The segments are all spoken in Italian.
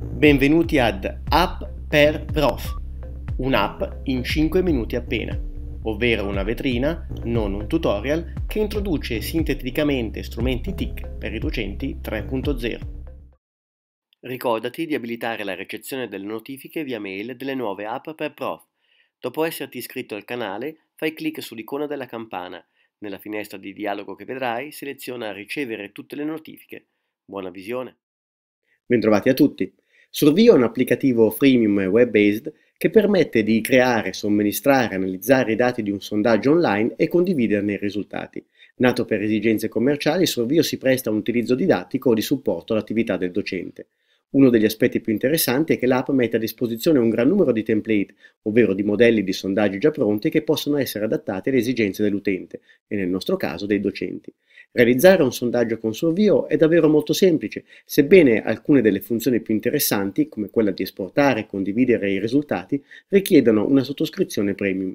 Benvenuti ad App per Prof, un'app in 5 minuti appena, ovvero una vetrina, non un tutorial, che introduce sinteticamente strumenti TIC per i docenti 3.0. Ricordati di abilitare la ricezione delle notifiche via mail delle nuove app per Prof. Dopo esserti iscritto al canale, fai clic sull'icona della campana. Nella finestra di dialogo che vedrai, seleziona Ricevere tutte le notifiche Buona visione! Bentrovati a tutti! Survio è un applicativo freemium e web-based che permette di creare, somministrare, analizzare i dati di un sondaggio online e condividerne i risultati. Nato per esigenze commerciali, Survio si presta a un utilizzo didattico o di supporto all'attività del docente. Uno degli aspetti più interessanti è che l'app mette a disposizione un gran numero di template, ovvero di modelli di sondaggi già pronti che possono essere adattati alle esigenze dell'utente e nel nostro caso dei docenti. Realizzare un sondaggio con suo avvio è davvero molto semplice, sebbene alcune delle funzioni più interessanti, come quella di esportare e condividere i risultati, richiedano una sottoscrizione premium.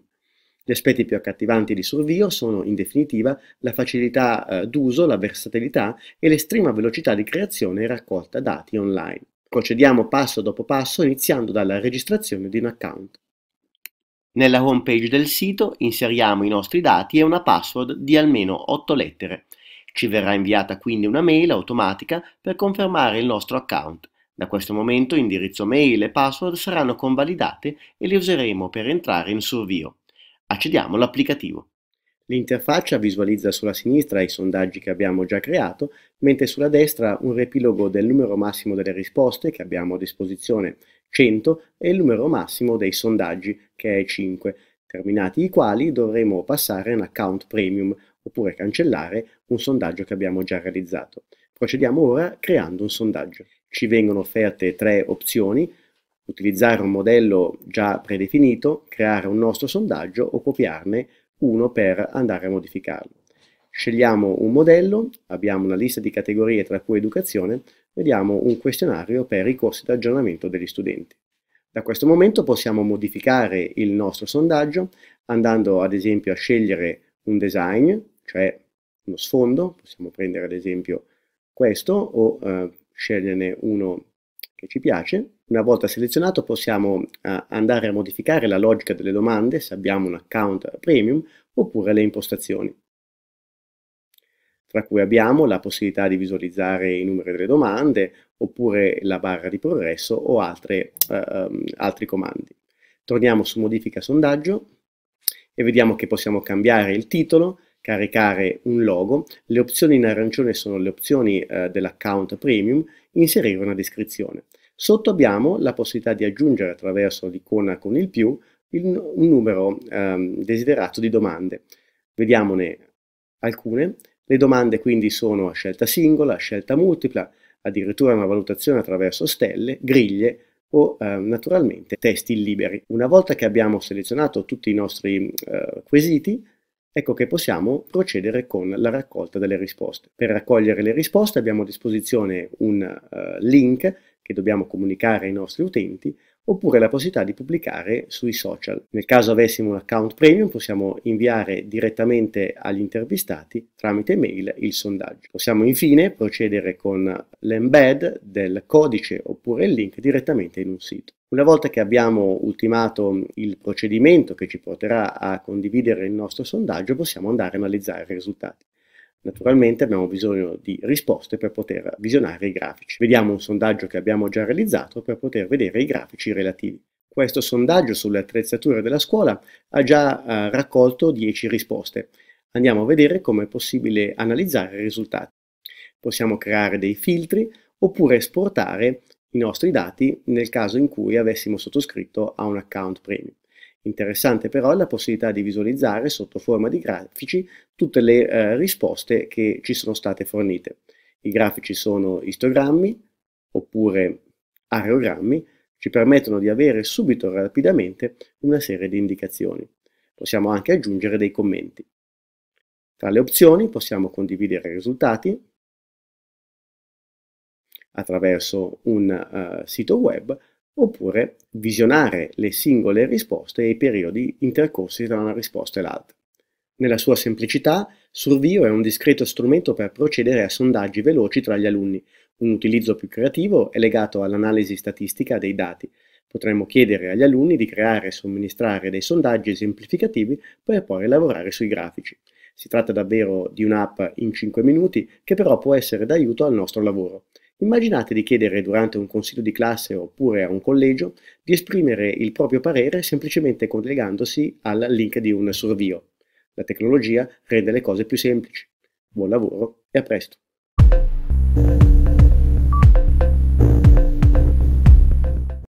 Gli aspetti più accattivanti di Survio sono, in definitiva, la facilità eh, d'uso, la versatilità e l'estrema velocità di creazione e raccolta dati online. Procediamo passo dopo passo iniziando dalla registrazione di un account. Nella home page del sito inseriamo i nostri dati e una password di almeno 8 lettere. Ci verrà inviata quindi una mail automatica per confermare il nostro account. Da questo momento indirizzo mail e password saranno convalidate e le useremo per entrare in Survio accediamo all'applicativo. L'interfaccia visualizza sulla sinistra i sondaggi che abbiamo già creato, mentre sulla destra un repilogo del numero massimo delle risposte che abbiamo a disposizione 100 e il numero massimo dei sondaggi che è 5, terminati i quali dovremo passare un account premium oppure cancellare un sondaggio che abbiamo già realizzato. Procediamo ora creando un sondaggio. Ci vengono offerte tre opzioni, utilizzare un modello già predefinito, creare un nostro sondaggio o copiarne uno per andare a modificarlo. Scegliamo un modello, abbiamo una lista di categorie tra cui educazione, vediamo un questionario per i corsi di aggiornamento degli studenti. Da questo momento possiamo modificare il nostro sondaggio andando ad esempio a scegliere un design, cioè uno sfondo, possiamo prendere ad esempio questo o eh, sceglierne uno che ci piace una volta selezionato possiamo eh, andare a modificare la logica delle domande se abbiamo un account premium oppure le impostazioni. Tra cui abbiamo la possibilità di visualizzare i numeri delle domande oppure la barra di progresso o altre, eh, ehm, altri comandi. Torniamo su modifica sondaggio e vediamo che possiamo cambiare il titolo, caricare un logo, le opzioni in arancione sono le opzioni eh, dell'account premium, inserire una descrizione. Sotto abbiamo la possibilità di aggiungere attraverso l'icona con il più il, un numero ehm, desiderato di domande. Vediamone alcune. Le domande quindi sono a scelta singola, a scelta multipla, addirittura una valutazione attraverso stelle, griglie o eh, naturalmente testi liberi. Una volta che abbiamo selezionato tutti i nostri eh, quesiti, ecco che possiamo procedere con la raccolta delle risposte. Per raccogliere le risposte abbiamo a disposizione un eh, link che dobbiamo comunicare ai nostri utenti, oppure la possibilità di pubblicare sui social. Nel caso avessimo un account premium possiamo inviare direttamente agli intervistati tramite mail il sondaggio. Possiamo infine procedere con l'embed del codice oppure il link direttamente in un sito. Una volta che abbiamo ultimato il procedimento che ci porterà a condividere il nostro sondaggio possiamo andare a analizzare i risultati. Naturalmente abbiamo bisogno di risposte per poter visionare i grafici. Vediamo un sondaggio che abbiamo già realizzato per poter vedere i grafici relativi. Questo sondaggio sulle attrezzature della scuola ha già eh, raccolto 10 risposte. Andiamo a vedere come è possibile analizzare i risultati. Possiamo creare dei filtri oppure esportare i nostri dati nel caso in cui avessimo sottoscritto a un account premium. Interessante però è la possibilità di visualizzare sotto forma di grafici tutte le eh, risposte che ci sono state fornite. I grafici sono istogrammi oppure areogrammi, ci permettono di avere subito rapidamente una serie di indicazioni. Possiamo anche aggiungere dei commenti. Tra le opzioni possiamo condividere i risultati attraverso un uh, sito web oppure visionare le singole risposte e i periodi intercorsi tra una risposta e l'altra. Nella sua semplicità, Survio è un discreto strumento per procedere a sondaggi veloci tra gli alunni. Un utilizzo più creativo è legato all'analisi statistica dei dati. Potremmo chiedere agli alunni di creare e somministrare dei sondaggi esemplificativi per poi lavorare sui grafici. Si tratta davvero di un'app in 5 minuti che però può essere d'aiuto al nostro lavoro. Immaginate di chiedere durante un consiglio di classe oppure a un collegio di esprimere il proprio parere semplicemente collegandosi al link di un sorvio. La tecnologia rende le cose più semplici. Buon lavoro e a presto!